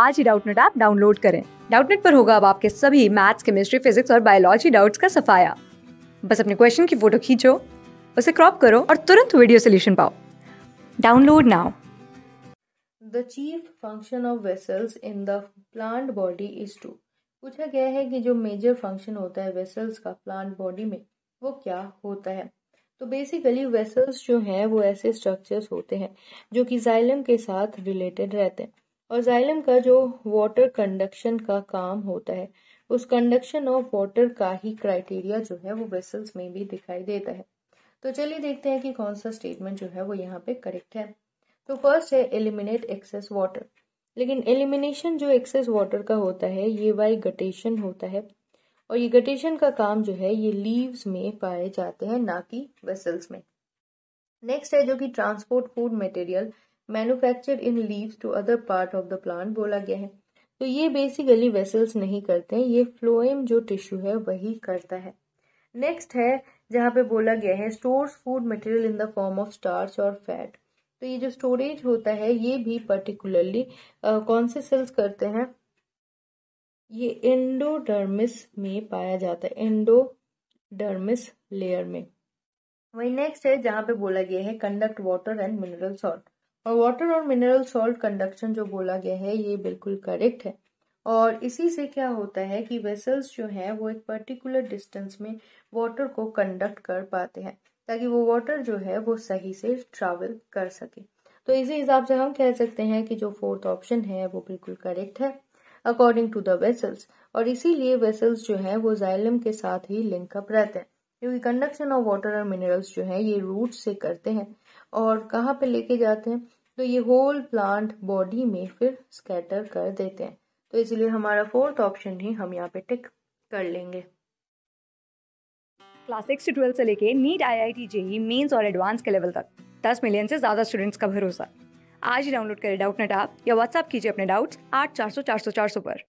आज ही Doubtnut app download करें डाउटनेट पर होगा अब आपके सभी मैथ्स केमिस्ट्री फिजिक्स और बायोलॉजी डाउट्स का सफाया बस अपने क्वेश्चन की फोटो खींचो उसे क्रॉप करो और तुरंत वीडियो सोल्यूशन पाओ download now the chief function of vessels in the plant body is to पूछा गया है कि जो मेजर फंक्शन होता है वेसल्स का प्लांट बॉडी में वो क्या होता है तो बेसिकली वेसल्स जो हैं वो ऐसे स्ट्रक्चर्स होते हैं जो कि जाइलम के साथ रिलेटेड रहते हैं और जाइलम का जो वाटर कंडक्शन का काम होता है उस कंडक्शन ऑफ वाटर का ही क्राइटेरिया जो है वो वेसल्स में भी दिखाई देता है तो चलिए देखते हैं कि कौन सा स्टेटमेंट जो है वो यहाँ पे करेक्ट है तो फर्स्ट है एलिमिनेट एक्सेस वाटर लेकिन एलिमिनेशन जो एक्सेस वाटर का होता है ये बाई गटेशन होता है और ये गटेशन का काम जो है ये लीव्स में पाए जाते हैं ना कि वेसल्स में नेक्स्ट है जो कि transport food material manufacture in leave to other part of the plant बोला गया है तो ये बेसिकली वेसल्स नहीं करते हैं ये फ्लोएम जो टिश्यू है वही करता है नेक्स्ट है जहाँ पे बोला गया है stores food material in the form of starch और फैट तो ये जो स्टोरेज होता है ये भी पर्टिकुलरली कौन से सेल्स करते हैं ये एंडोडर्मिस में पाया जाता है एंडोडर्मिस लेयर में वही नेक्स्ट है जहां पे बोला गया है conduct water and mineral salt और वाटर और मिनरल सॉल्ट कंडक्शन जो बोला गया है ये बिल्कुल करेक्ट है और इसी से क्या होता है कि वेसल्स जो हैं वो एक पर्टिकुलर डिस्टेंस में वाटर को कंडक्ट कर पाते हैं ताकि वो वाटर जो है वो सही से ट्रैवल कर सके तो इसी हिसाब से हम कह सकते हैं कि जो फोर्थ ऑप्शन है वो बिल्कुल करेक्ट है अकॉर्डिंग टू द वेसल्स और इसीलिए वेसल्स जो है वो जाइलम के साथ ही लिंकअप रहते हैं क्योंकि कंडक्शन ऑफ वाटर और मिनरल्स जो है ये रूट से करते हैं और कहाँ पे लेके जाते हैं तो ये होल प्लांट बॉडी में फिर स्कैटर कर देते हैं तो इसलिए हमारा फोर्थ ऑप्शन ही हम यहाँ पे टिक कर लेंगे क्लास सिक्स टू ट्वेल्थ से लेके NEET I I T JEE mains और एडवांस के लेवल तक दस मिलियन से ज़्यादा स्टूडेंट्स का भरोसा आज ही डाउनलोड करें डाउट नेट आप या व्हाट्सअप कीजिए अपने डाउट्स आठ चार सौ चार सौ चार सौ पर